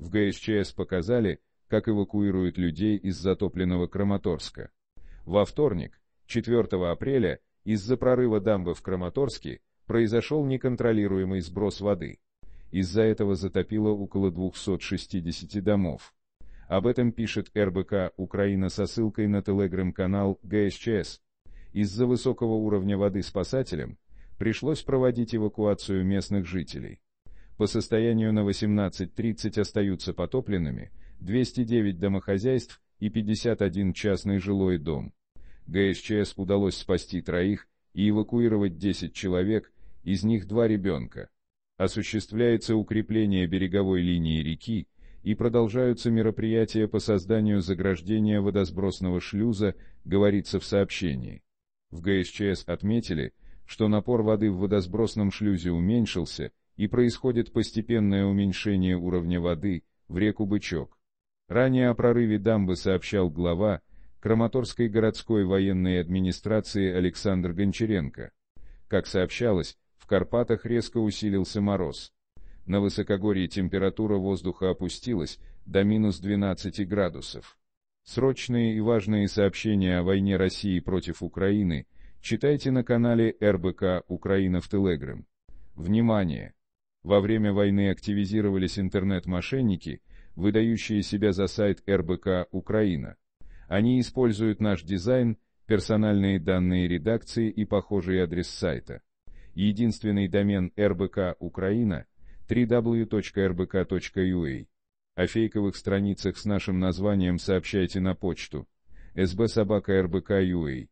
В ГСЧС показали, как эвакуируют людей из затопленного Краматорска. Во вторник, 4 апреля, из-за прорыва дамбы в Краматорске произошел неконтролируемый сброс воды. Из-за этого затопило около 260 домов. Об этом пишет РБК «Украина» со ссылкой на телеграм-канал ГСЧС. Из-за высокого уровня воды спасателям пришлось проводить эвакуацию местных жителей по состоянию на 18.30 остаются потопленными 209 домохозяйств и 51 частный жилой дом. ГСЧС удалось спасти троих и эвакуировать 10 человек, из них два ребенка. Осуществляется укрепление береговой линии реки, и продолжаются мероприятия по созданию заграждения водосбросного шлюза, говорится в сообщении. В ГСЧС отметили, что напор воды в водосбросном шлюзе уменьшился, и происходит постепенное уменьшение уровня воды в реку Бычок. Ранее о прорыве дамбы сообщал глава Краматорской городской военной администрации Александр Гончаренко. Как сообщалось, в Карпатах резко усилился мороз. На высокогорье температура воздуха опустилась до минус 12 градусов. Срочные и важные сообщения о войне России против Украины читайте на канале РБК «Украина в Телеграм». Внимание! Во время войны активизировались интернет-мошенники, выдающие себя за сайт РБК «Украина». Они используют наш дизайн, персональные данные редакции и похожий адрес сайта. Единственный домен РБК «Украина» www.rbk.ua. А. О фейковых страницах с нашим названием сообщайте на почту sbsobaka.rbk.ua.